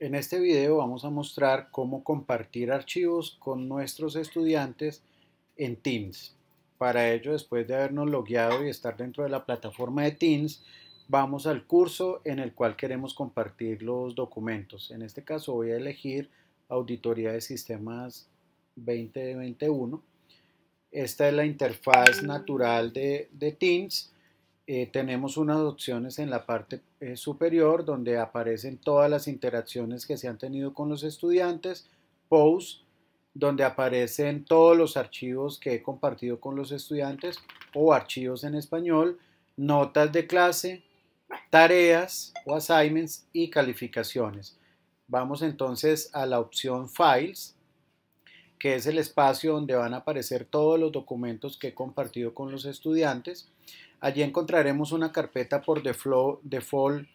En este video vamos a mostrar cómo compartir archivos con nuestros estudiantes en Teams. Para ello, después de habernos logueado y estar dentro de la plataforma de Teams, vamos al curso en el cual queremos compartir los documentos. En este caso voy a elegir Auditoría de Sistemas 2021. Esta es la interfaz natural de, de Teams eh, tenemos unas opciones en la parte eh, superior donde aparecen todas las interacciones que se han tenido con los estudiantes, posts, donde aparecen todos los archivos que he compartido con los estudiantes o archivos en español, notas de clase, tareas o assignments y calificaciones. Vamos entonces a la opción Files que es el espacio donde van a aparecer todos los documentos que he compartido con los estudiantes. Allí encontraremos una carpeta por default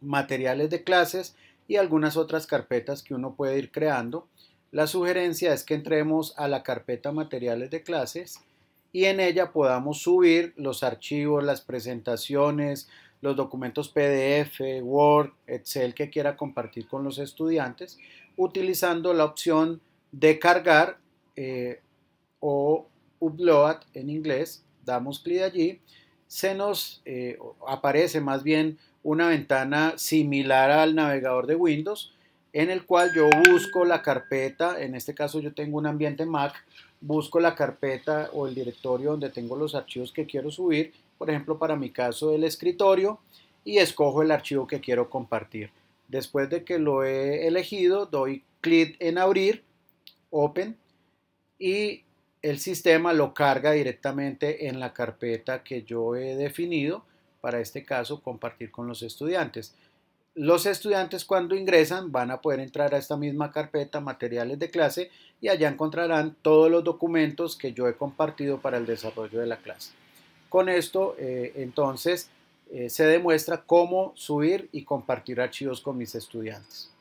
materiales de clases y algunas otras carpetas que uno puede ir creando. La sugerencia es que entremos a la carpeta materiales de clases y en ella podamos subir los archivos, las presentaciones, los documentos PDF, Word, Excel que quiera compartir con los estudiantes utilizando la opción de cargar eh, o upload en inglés, damos clic allí, se nos eh, aparece más bien una ventana similar al navegador de Windows, en el cual yo busco la carpeta, en este caso yo tengo un ambiente Mac, busco la carpeta o el directorio donde tengo los archivos que quiero subir, por ejemplo para mi caso el escritorio, y escojo el archivo que quiero compartir. Después de que lo he elegido, doy clic en abrir Open y el sistema lo carga directamente en la carpeta que yo he definido para este caso compartir con los estudiantes. Los estudiantes cuando ingresan van a poder entrar a esta misma carpeta materiales de clase y allá encontrarán todos los documentos que yo he compartido para el desarrollo de la clase. Con esto eh, entonces eh, se demuestra cómo subir y compartir archivos con mis estudiantes.